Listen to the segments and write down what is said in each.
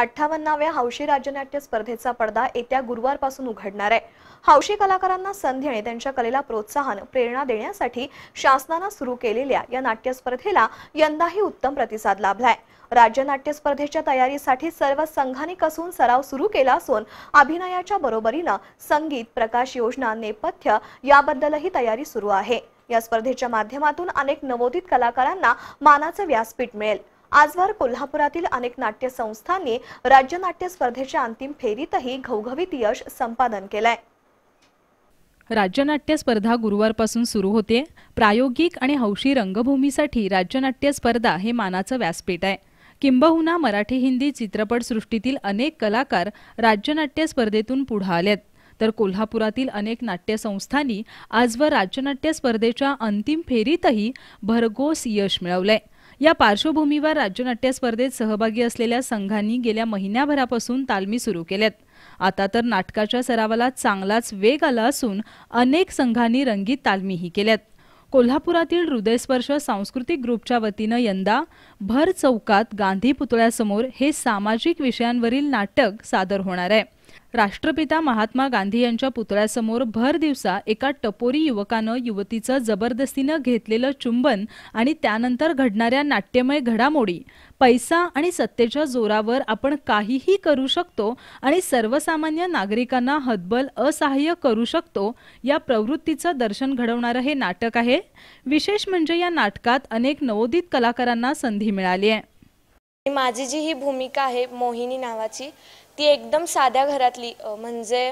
अठ्ठावन्नाव्या हौशी राज्यनाट्य स्पर्धेचा पडदा येत्या गुरुवारपासून उघडणार आहे हौशी कलाकारांना संधी आणि त्यांच्या कलेला प्रोत्साहन प्रेरणा देण्यासाठी शासनानं सुरू केलेल्या या नाट्य स्पर्धेला यंदाही उत्तम प्रतिसाद लाभलाय राज्य नाट्य स्पर्धेच्या तयारीसाठी सर्व संघांनी कसून सराव सुरू केला असून अभिनयाच्या बरोबरीनं संगीत प्रकाश योजना नेपथ्य याबद्दलही तयारी सुरू आहे या स्पर्धेच्या माध्यमातून अनेक नवोदित कलाकारांना मानाचं व्यासपीठ मिळेल आजवर कोल्हापुरातील अनेक नाट्यसंस्थांनी संस्थांनी राज्य नाट्य स्पर्धेच्या अंतिम फेरीतही घवघवीत यश संपादन केलंय राज्यनाट्य स्पर्धा गुरुवारपासून सुरू होते प्रायोगिक आणि हौशी रंगभूमीसाठी राज्यनाट्य स्पर्धा हे मानाचं व्यासपीठ आहे किंबहुना मराठी हिंदी चित्रपटसृष्टीतील अनेक कलाकार राज्यनाट्य स्पर्धेतून पुढे आलेत तर कोल्हापुरातील अनेक नाट्यसंस्थांनी आजवर राज्यनाट्य स्पर्धेच्या अंतिम फेरीतही भरघोस यश मिळवलंय या पार्श्वभूमीवर राज्य नाट्य स्पर्धेत सहभागी असलेल्या संघांनी गेल्या महिन्याभरापासून तालमी सुरू केल्यात आता तर नाटकाच्या सरावाला चांगलाच वेग आला असून अनेक संघांनी रंगीत तालमीही केल्यात कोल्हापुरातील हृदयस्पर्श सांस्कृतिक ग्रुपच्या वतीनं यंदा भर चौकात गांधी पुतळ्यासमोर हे सामाजिक विषयांवरील नाटक सादर होणार आहे राष्ट्रपिता महात्मा गांधी यांच्या पुतळ्यासमोर भर दिवसा एका टपोरी युवकानं युवतीचं जबरदस्तीनं घेतलेलं चुंबन आणि त्यानंतर घडणाऱ्या नाट्यमय घडामोडी पैसा आणि सत्तेच्या जोरावर आपण काहीही करू शकतो आणि सर्वसामान्य नागरिकांना हतबल असहाय्य करू शकतो या प्रवृत्तीचं दर्शन घडवणारं हे नाटक आहे विशेष म्हणजे या नाटकात अनेक नवोदित कलाकारांना संधी मिळाली आहे माझी जी ही भूमिका आहे मोहिनी नावाची ती एकदम साध्या घरातली म्हणजे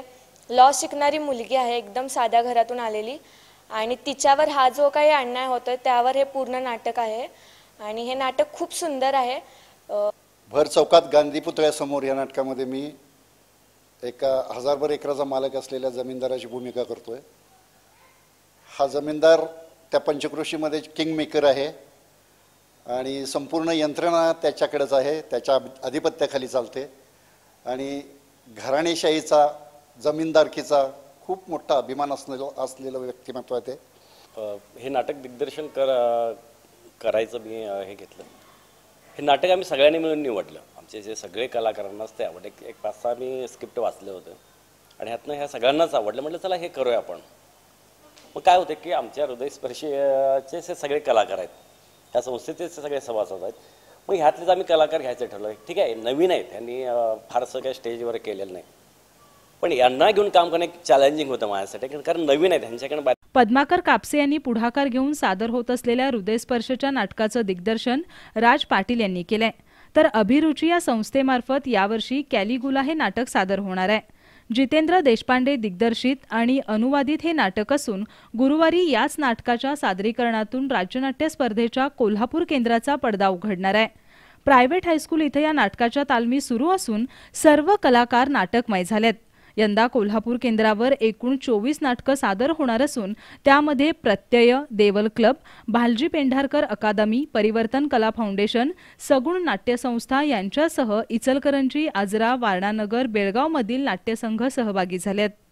लॉ शिकणारी मुलगी आहे एकदम साध्या घरातून आलेली आणि तिच्यावर हा जो काही अन्याय होतो त्यावर हे पूर्ण नाटक आहे आणि हे नाटक खूप सुंदर आहे भर चौकात गांधी पुतळ्यासमोर या नाटकामध्ये मी एका हजारभर एकराचा मालक असलेल्या जमीनदाराची भूमिका करतोय हा जमीनदार त्या पंचकृषीमध्ये किंग मेकर आहे आणि संपूर्ण यंत्रणा त्याच्याकडेच आहे त्याच्या आधिपत्याखाली चालते आणि घराणेशाहीचा जमीनदारकीचा खूप मोठा अभिमान असलेलं असलेलं व्यक्तिमत्व आहे ते हे नाटक दिग्दर्शन कर करायचं मी हे घेतलं हे नाटक आम्ही सगळ्यांनी मिळून निवडलं आमचे जे सगळे कलाकारांनाच ते आवडले एक पाच सहा मी स्क्रिप्ट वाचलं होतं आणि ह्यातनं ह्या सगळ्यांनाच आवडलं म्हटलं चला हे करूया आपण मग काय होतं की आमच्या हृदयस्पर्शीचे सगळे कलाकार आहेत त्या संस्थेचे सगळे सभासद आहेत मग ह्यातलेच आम्ही कलाकार घ्यायचं ठरलं ठीक आहे नवीन आहेत त्यांनी फारसं काही स्टेजवर केलेलं नाही पण यांना घेऊन काम करणे चॅलेंजिंग होतं माझ्यासाठी कारण नवीन आहे त्यांच्याकडे पद्माकर कापसे यांनी पुढाकार घेऊन सादर होत असलेल्या हृदयस्पर्शच्या नाटकाचं दिग्दर्शन राज पाटील यांनी केलंय तर अभिरुची या संस्थेमार्फत यावर्षी कॅलिगुला हे नाटक सादर होणार आहे जितेंद्र देशपांडे दिग्दर्शित आणि अनुवादित हे नाटक असून गुरुवारी याच नाटकाच्या सादरीकरणातून राज्यनाट्य स्पर्धेच्या कोल्हापूर केंद्राचा पडदा उघडणार आहे प्रायव्हेट हायस्कूल इथं या नाटकाच्या तालमी सुरू असून सर्व कलाकार नाटकमय झालेत यंदा कोल्हापूर केंद्रावर एकूण चोवीस नाटकं सादर होणार असून त्यामध्ये Pratyay Deval club Bhalji Pendharkar academy Parivartan Kala foundation सगुण नाट्यसंस्था यांच्यासह इचलकरंजी आजरा वारणानगर बेळगावमधील नाट्यसंघ सहभागी झालेत